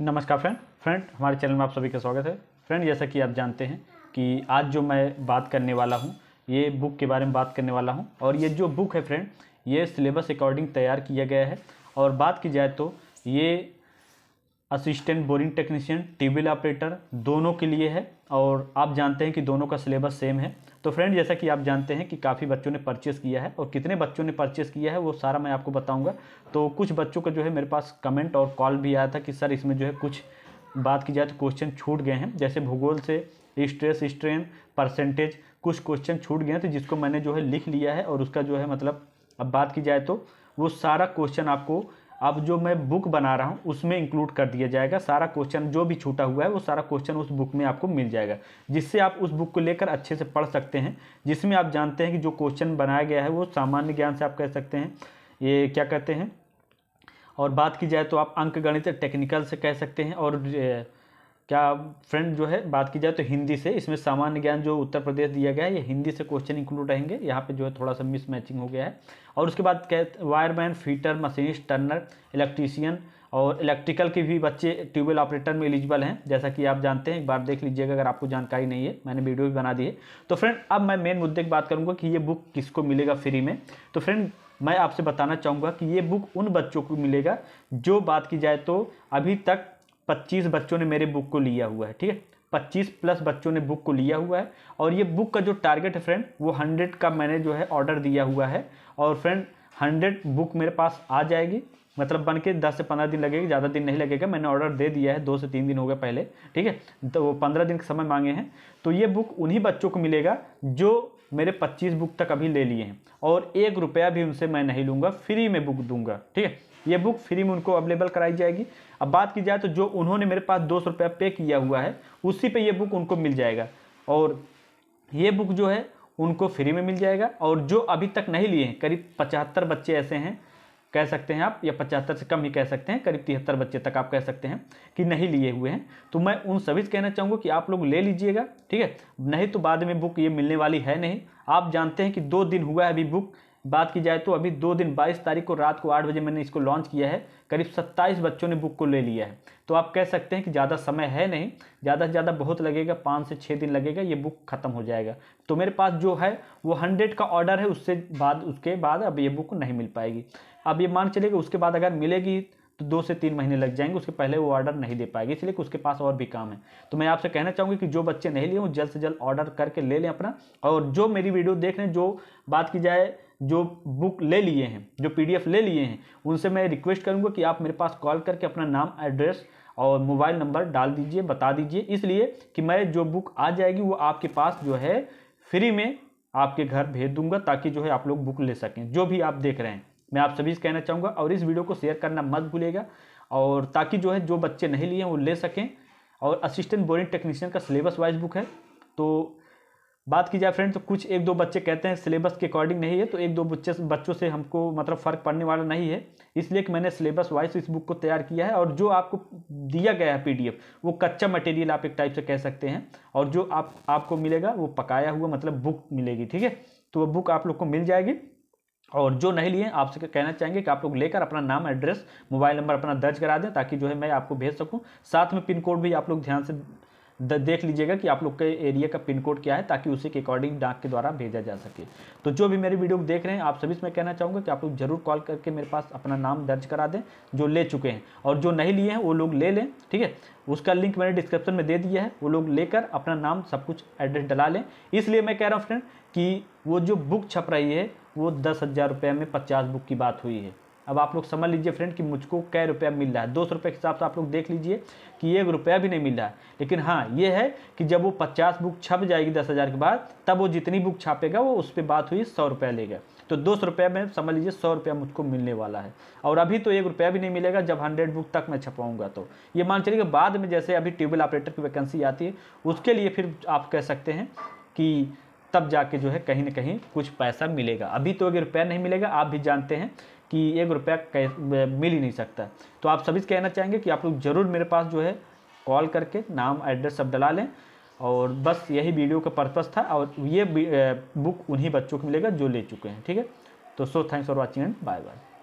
नमस्कार friend friend हमारे channel में आप सभी का स्वागत है फ्रेंड जैसा कि आप जानते हैं कि आज जो मैं बात करने वाला हूं ये बुक के बारे में बात करने वाला हूं और ये जो बुक है फ्रेंड ये सिलेबस अकॉर्डिंग तैयार किया गया है और बात की जाए तो ये assistant boring technician table operator दोनों के लिए है और आप जानते हैं कि दोनों का सिलेबस सेम है तो फ्रेंड जैसा कि आप जानते हैं कि काफ़ी बच्चों ने परचेस किया है और कितने बच्चों ने परचेस किया है वो सारा मैं आपको बताऊंगा तो कुछ बच्चों का जो है मेरे पास कमेंट और कॉल भी आया था कि सर इसमें जो है कुछ बात की जाए तो क्वेश्चन छूट गए हैं जैसे भूगोल से स्ट्रेस स्ट्रेन परसेंटेज कुछ क्वेश्चन छूट गए हैं तो जिसको मैंने जो है लिख लिया है और उसका जो है मतलब अब बात की जाए तो वो सारा क्वेश्चन आपको अब जो मैं बुक बना रहा हूँ उसमें इंक्लूड कर दिया जाएगा सारा क्वेश्चन जो भी छूटा हुआ है वो सारा क्वेश्चन उस बुक में आपको मिल जाएगा जिससे आप उस बुक को लेकर अच्छे से पढ़ सकते हैं जिसमें आप जानते हैं कि जो क्वेश्चन बनाया गया है वो सामान्य ज्ञान से आप कह सकते हैं ये क्या कहते हैं और बात की जाए तो आप अंक गणित टेक्निकल से कह सकते हैं और क्या फ्रेंड जो है बात की जाए तो हिंदी से इसमें सामान्य ज्ञान जो उत्तर प्रदेश दिया गया है ये हिंदी से क्वेश्चन इंक्लूड रहेंगे यहाँ पे जो है थोड़ा सा मिसमैचिंग हो गया है और उसके बाद wireman fitter machinist turner electrician और इलेक्ट्रिकल के भी बच्चे ट्यूबवेल ऑपरेटर में एलिजिबल हैं जैसा कि आप जानते हैं एक बार देख लीजिएगा अगर आपको जानकारी नहीं है मैंने वीडियो भी बना दी है तो फ्रेंड अब मैं मेन मुद्दे की बात करूँगा कि ये बुक किसको मिलेगा फ्री में तो फ्रेंड मैं आपसे बताना चाहूँगा कि ये बुक उन बच्चों को मिलेगा जो बात की जाए तो अभी तक पच्चीस बच्चों ने मेरे बुक को लिया हुआ है ठीक है पच्चीस प्लस बच्चों ने बुक को लिया हुआ है और ये बुक का जो टारगेट है फ्रेंड वो हंड्रेड का मैंने जो है ऑर्डर दिया हुआ है और फ्रेंड हंड्रेड बुक मेरे पास आ जाएगी मतलब बन के दस से पंद्रह दिन लगेगा ज़्यादा दिन नहीं लगेगा मैंने ऑर्डर दे दिया है दो से तीन दिन हो गए पहले ठीक है तो वो पंद्रह दिन का समय मांगे हैं तो ये बुक उन्हीं बच्चों को मिलेगा जो मेरे 25 बुक तक अभी ले लिए हैं और एक रुपया भी उनसे मैं नहीं लूँगा फ्री में बुक दूंगा ठीक है ये बुक फ्री में उनको अवेलेबल कराई जाएगी अब बात की जाए तो जो उन्होंने मेरे पास दो सौ रुपया पे किया हुआ है उसी पर ये बुक उनको मिल जाएगा और ये बुक जो है उनको फ्री में मिल जाएगा और जो अभी तक नहीं लिए हैं करीब पचहत्तर बच्चे ऐसे हैं कह सकते हैं आप या पचहत्तर से कम ही कह सकते हैं करीब तिहत्तर बच्चे तक आप कह सकते हैं कि नहीं लिए हुए हैं तो मैं उन सभी से कहना चाहूँगा कि आप लोग ले लीजिएगा ठीक है नहीं तो बाद में बुक ये मिलने वाली है नहीं आप जानते हैं कि दो दिन हुआ है अभी बुक बात की जाए तो अभी दो दिन बाईस तारीख को रात को आठ बजे मैंने इसको लॉन्च किया है करीब सत्ताईस बच्चों ने बुक को ले लिया है तो आप कह सकते हैं कि ज़्यादा समय है नहीं ज़्यादा से ज़्यादा बहुत लगेगा पाँच से छः दिन लगेगा ये बुक ख़त्म हो जाएगा तो मेरे पास जो है वो हंड्रेड का ऑर्डर है उससे बाद उसके बाद अब ये बुक नहीं मिल पाएगी अब ये मान चलेगा उसके बाद अगर मिलेगी तो दो से तीन महीने लग जाएंगे उसके पहले वो ऑर्डर नहीं दे पाएगी इसलिए कि उसके पास और भी काम है तो मैं आपसे कहना चाहूँगी कि जो बच्चे नहीं लिए वो जल्द से जल्द ऑर्डर करके ले लें अपना और जो मेरी वीडियो देख रहे हैं जो बात की जाए जो बुक ले लिए हैं जो पीडीएफ ले लिए हैं उनसे मैं रिक्वेस्ट करूंगा कि आप मेरे पास कॉल करके अपना नाम एड्रेस और मोबाइल नंबर डाल दीजिए बता दीजिए इसलिए कि मैं जो बुक आ जाएगी वो आपके पास जो है फ्री में आपके घर भेज दूंगा ताकि जो है आप लोग बुक ले सकें जो भी आप देख रहे हैं मैं आप सभी से कहना चाहूँगा और इस वीडियो को शेयर करना मत भूलेगा और ताकि जो है जो बच्चे नहीं लिए हैं वो ले सकें और असिस्टेंट बोरिंग टेक्नीशियन का सिलेबस वाइज बुक है तो बात की जाए फ्रेंड तो कुछ एक दो बच्चे कहते हैं सिलेबस के अकॉर्डिंग नहीं है तो एक दो बच्चे बच्चों से हमको मतलब फ़र्क पड़ने वाला नहीं है इसलिए कि मैंने सिलेबस वाइज इस बुक को तैयार किया है और जो आपको दिया गया है पीडीएफ वो कच्चा मटेरियल आप एक टाइप से कह सकते हैं और जो आप आपको मिलेगा वो पकाया हुआ मतलब बुक मिलेगी ठीक है तो वो बुक आप लोग को मिल जाएगी और जो नहीं लिए आपसे कहना चाहेंगे कि आप लोग लेकर अपना नाम एड्रेस मोबाइल नंबर अपना दर्ज करा दें ताकि जो है मैं आपको भेज सकूं साथ में पिन कोड भी आप लोग ध्यान से देख लीजिएगा कि आप लोग के एरिया का पिन कोड क्या है ताकि उसी के अकॉर्डिंग डाक के द्वारा भेजा जा सके तो जो भी मेरी वीडियो देख रहे हैं आप सभी से मैं कहना चाहूँगा कि आप लोग जरूर कॉल करके मेरे पास अपना नाम दर्ज करा दें जो ले चुके हैं और जो नहीं लिए हैं वो लोग ले लें ठीक है उसका लिंक मैंने डिस्क्रिप्शन में दे दिया है वो लोग लेकर अपना नाम सब कुछ एड्रेस डला लें इसलिए मैं कह रहा हूँ फ्रेंड कि वो जो बुक छप रही है वो दस हज़ार रुपये में पचास बुक की बात हुई है अब आप लोग समझ लीजिए फ्रेंड कि मुझको कै रुपया मिल रहा है दो सौ रुपये के हिसाब से आप लोग देख लीजिए कि एक रुपया भी नहीं मिल रहा है लेकिन हाँ ये है कि जब वो पचास बुक छप जाएगी दस हज़ार के बाद तब वो जितनी बुक छापेगा वो उस पर बात हुई सौ रुपया लेगा तो दो सौ रुपये में समझ लीजिए सौ रुपया मुझको मिलने वाला है और अभी तो एक रुपया भी नहीं मिलेगा जब हंड्रेड बुक तक मैं छपाऊँगा तो ये मान चलिए बाद में जैसे अभी ट्यूबवेल ऑपरेटर की वैकेंसी आती है उसके लिए फिर आप कह सकते हैं कि तब जाके जो है कहीं ना कहीं कुछ पैसा मिलेगा अभी तो एक रुपया नहीं मिलेगा आप भी जानते हैं कि एक रुपया मिल ही नहीं सकता तो आप सभी कहना चाहेंगे कि आप लोग ज़रूर मेरे पास जो है कॉल करके नाम एड्रेस सब डला लें और बस यही वीडियो का पर्पज़ था और ये बुक उन्हीं बच्चों को मिलेगा जो ले चुके हैं ठीक है तो so thanks for watching and bye bye